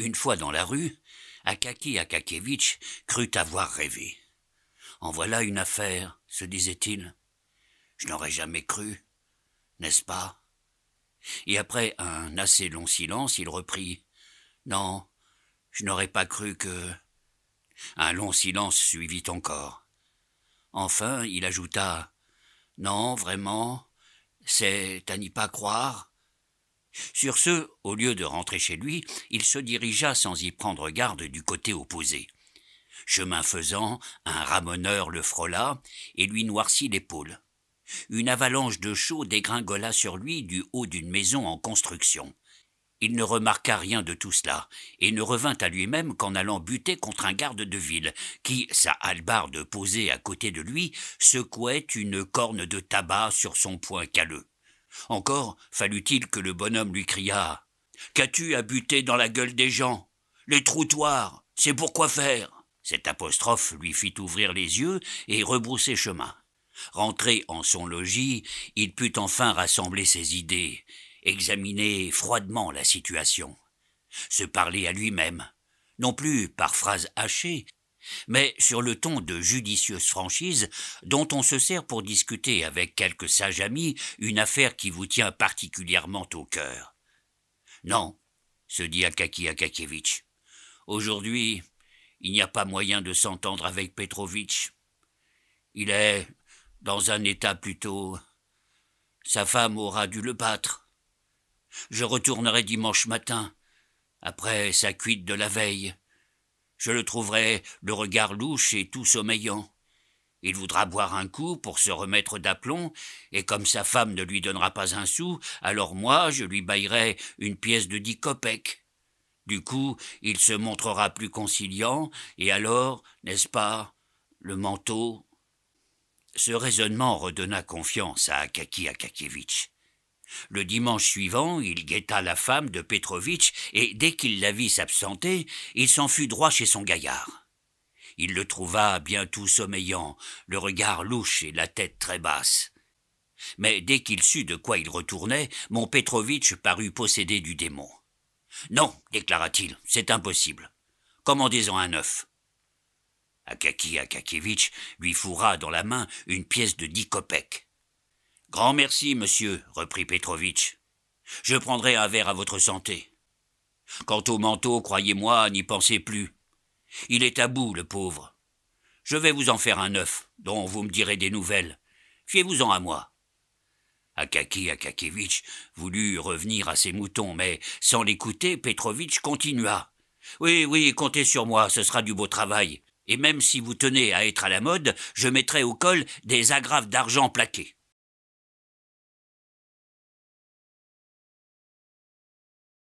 Une fois dans la rue, Akaki Akakievitch crut avoir rêvé. En voilà une affaire, se disait-il. Je n'aurais jamais cru, n'est-ce pas Et après un assez long silence, il reprit Non, je n'aurais pas cru que. Un long silence suivit encore. Enfin, il ajouta Non, vraiment, c'est à n'y pas croire. Sur ce, au lieu de rentrer chez lui, il se dirigea sans y prendre garde du côté opposé. Chemin faisant, un ramoneur le frôla et lui noircit l'épaule. Une avalanche de chaux dégringola sur lui du haut d'une maison en construction. Il ne remarqua rien de tout cela, et ne revint à lui-même qu'en allant buter contre un garde de ville, qui, sa hallebarde posée à côté de lui, secouait une corne de tabac sur son poing calleux. Encore fallut-il que le bonhomme lui criât Qu'as-tu à buter dans la gueule des gens Les trottoirs, c'est pour quoi faire Cette apostrophe lui fit ouvrir les yeux et rebrousser chemin. Rentré en son logis, il put enfin rassembler ses idées, examiner froidement la situation, se parler à lui-même, non plus par phrases hachées, mais sur le ton de judicieuse franchise dont on se sert pour discuter avec quelques sages amis, une affaire qui vous tient particulièrement au cœur. Non, se dit Akaki Akakievitch. Aujourd'hui, il n'y a pas moyen de s'entendre avec Petrovitch. Il est dans un état plutôt. Sa femme aura dû le battre. Je retournerai dimanche matin, après sa cuite de la veille. Je le trouverai le regard louche et tout sommeillant. Il voudra boire un coup pour se remettre d'aplomb, et comme sa femme ne lui donnera pas un sou, alors moi je lui baillerai une pièce de dix copecs. Du coup, il se montrera plus conciliant, et alors, n'est-ce pas, le manteau Ce raisonnement redonna confiance à Akaki Akakievitch. Le dimanche suivant, il guetta la femme de Petrovitch, et dès qu'il la vit s'absenter, il s'en fut droit chez son gaillard. Il le trouva bientôt sommeillant, le regard louche et la tête très basse. Mais dès qu'il sut de quoi il retournait, mon Petrovitch parut possédé du démon. Non, déclara-t-il, c'est impossible. Commandez-en un œuf. Akaki Akakievitch lui fourra dans la main une pièce de dix kopecks. Grand merci, monsieur, reprit Petrovitch. Je prendrai un verre à votre santé. Quant au manteau, croyez-moi, n'y pensez plus. Il est à bout, le pauvre. Je vais vous en faire un neuf, dont vous me direz des nouvelles. Fiez-vous-en à moi. Akaki Akakievitch voulut revenir à ses moutons, mais sans l'écouter, Petrovitch continua. Oui, oui, comptez sur moi, ce sera du beau travail. Et même si vous tenez à être à la mode, je mettrai au col des agrafes d'argent plaquées.